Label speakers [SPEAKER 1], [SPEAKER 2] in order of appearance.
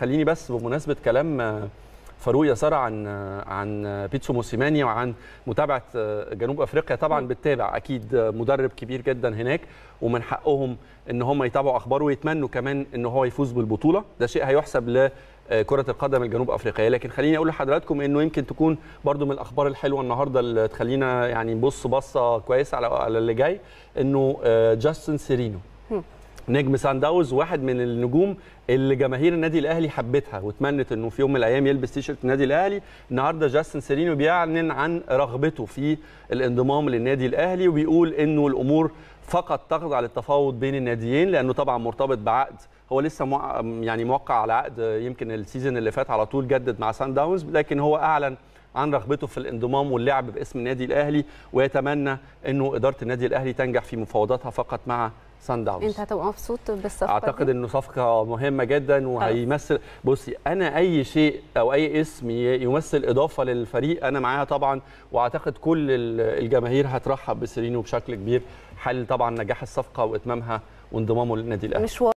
[SPEAKER 1] خليني بس بمناسبه كلام آه، فاروق يا ساره عن آه، عن آه، بيتسو موسيماني وعن متابعه جنوب افريقيا طبعا بتتابع اكيد مدرب كبير جدا هناك ومن حقهم ان هم يتابعوا اخباره ويتمنوا كمان ان هو يفوز بالبطوله ده شيء هيحسب ل كرة القدم الجنوب أفريقية لكن خليني أقول لحضراتكم أنه يمكن تكون برضو من الأخبار الحلوة النهاردة اللي تخلينا يعني نبص بصة كويسة على اللي جاي أنه جاستن سيرينو نجم سان داونز واحد من النجوم اللي جماهير النادي الاهلي حبتها واتمنت انه في يوم من الايام يلبس تيشرت النادي الاهلي النهارده جاستن سيرينو بيعلن عن رغبته في الانضمام للنادي الاهلي وبيقول انه الامور فقط تخضع للتفاوض بين الناديين لانه طبعا مرتبط بعقد هو لسه مو يعني موقع على عقد يمكن السيزون اللي فات على طول جدد مع سان داونز لكن هو اعلن عن رغبته في الانضمام واللعب باسم النادي الاهلي ويتمنى انه اداره النادي الاهلي تنجح في مفاوضاتها فقط مع سان داونز
[SPEAKER 2] انت هتبقى مبسوط بالصفقه اعتقد
[SPEAKER 1] انه صفقه مهمه جدا وهيمثل بصي انا اي شيء او اي اسم يمثل اضافه للفريق انا معاها طبعا واعتقد كل الجماهير هترحب بسيرينو بشكل كبير حل طبعا نجاح الصفقه واتمامها وانضمامه للنادي الاهلي